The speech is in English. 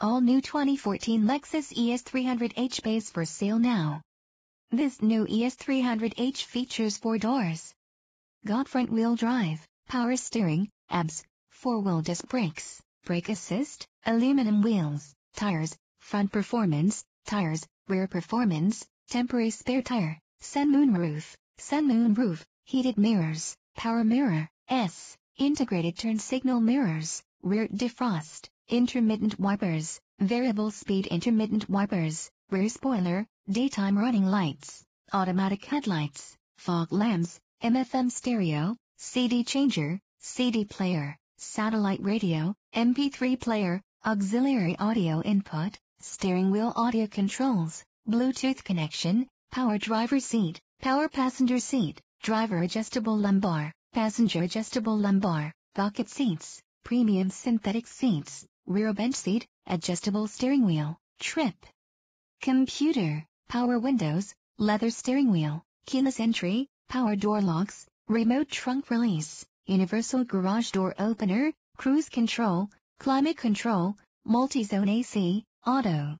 All new 2014 Lexus ES300H base for sale now. This new ES300H features four doors. Got front wheel drive, power steering, ABS, four-wheel disc brakes, brake assist, aluminum wheels, tires, front performance, tires, rear performance, temporary spare tire, sun moon roof, sun moon roof, heated mirrors, power mirror, S, integrated turn signal mirrors, rear defrost, intermittent wipers, variable speed intermittent wipers, rear spoiler, daytime running lights, automatic headlights, fog lamps, MFM stereo, CD changer, CD player, satellite radio, MP3 player, auxiliary audio input, steering wheel audio controls, Bluetooth connection, power driver seat, power passenger seat, driver adjustable lumbar, passenger adjustable lumbar, bucket seats, premium synthetic seats rear bench seat, adjustable steering wheel, trip, computer, power windows, leather steering wheel, keyless entry, power door locks, remote trunk release, universal garage door opener, cruise control, climate control, multi-zone AC, auto.